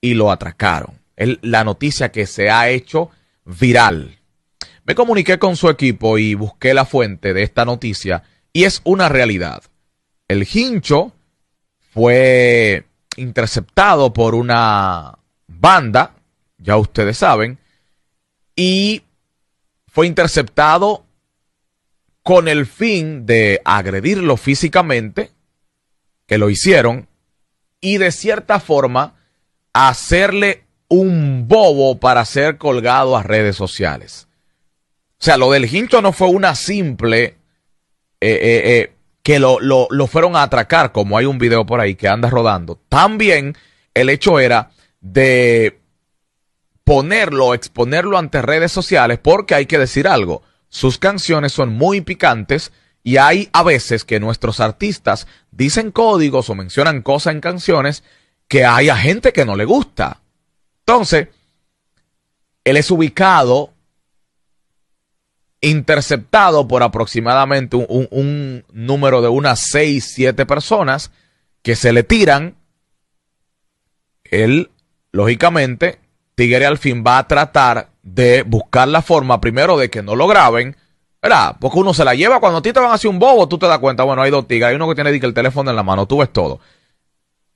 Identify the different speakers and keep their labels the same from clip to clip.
Speaker 1: y lo atracaron. Es la noticia que se ha hecho viral. Me comuniqué con su equipo y busqué la fuente de esta noticia y es una realidad. El hincho fue interceptado por una banda, ya ustedes saben, y fue interceptado con el fin de agredirlo físicamente, que lo hicieron, y de cierta forma hacerle un bobo para ser colgado a redes sociales. O sea, lo del Hinto no fue una simple eh, eh, eh, que lo, lo fueron a atracar, como hay un video por ahí que anda rodando. También el hecho era de ponerlo, exponerlo ante redes sociales, porque hay que decir algo, sus canciones son muy picantes y hay a veces que nuestros artistas dicen códigos o mencionan cosas en canciones que hay a gente que no le gusta. Entonces, él es ubicado, interceptado por aproximadamente un, número de unas seis, siete personas que se le tiran. Él, lógicamente, Tigre al fin va a tratar de buscar la forma, primero, de que no lo graben ¿Verdad? Porque uno se la lleva. Cuando a ti te van a un bobo, tú te das cuenta. Bueno, hay dos tigres. Hay uno que tiene el teléfono en la mano. Tú ves todo.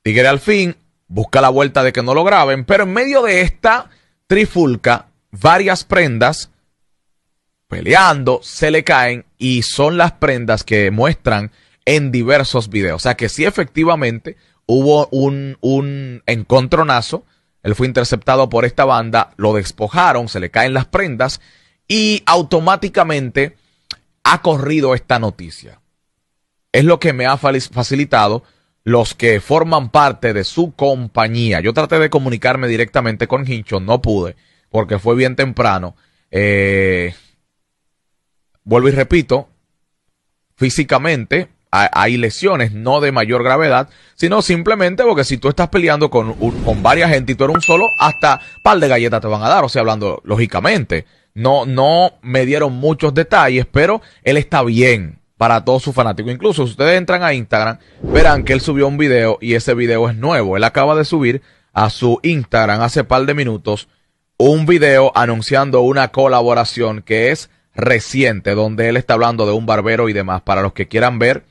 Speaker 1: Tigre al fin busca la vuelta de que no lo graben. Pero en medio de esta trifulca, varias prendas peleando se le caen y son las prendas que muestran en diversos videos. O sea que sí, efectivamente, hubo un, un encontronazo. Él fue interceptado por esta banda, lo despojaron, se le caen las prendas y automáticamente ha corrido esta noticia. Es lo que me ha facilitado los que forman parte de su compañía. Yo traté de comunicarme directamente con hincho, no pude, porque fue bien temprano. Eh, vuelvo y repito, físicamente hay lesiones, no de mayor gravedad, sino simplemente porque si tú estás peleando con, varias gente y tú eres un solo, hasta par de galletas te van a dar, o sea, hablando lógicamente. No, no me dieron muchos detalles, pero él está bien para todos sus fanáticos. Incluso si ustedes entran a Instagram, verán que él subió un video y ese video es nuevo. Él acaba de subir a su Instagram hace par de minutos un video anunciando una colaboración que es reciente, donde él está hablando de un barbero y demás, para los que quieran ver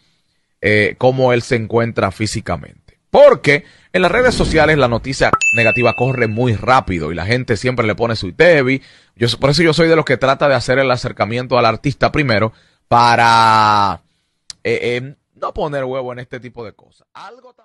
Speaker 1: eh, cómo él se encuentra físicamente. Porque en las redes sociales la noticia negativa corre muy rápido y la gente siempre le pone su tebi. Yo, por eso yo soy de los que trata de hacer el acercamiento al artista primero para eh, eh, no poner huevo en este tipo de cosas. Algo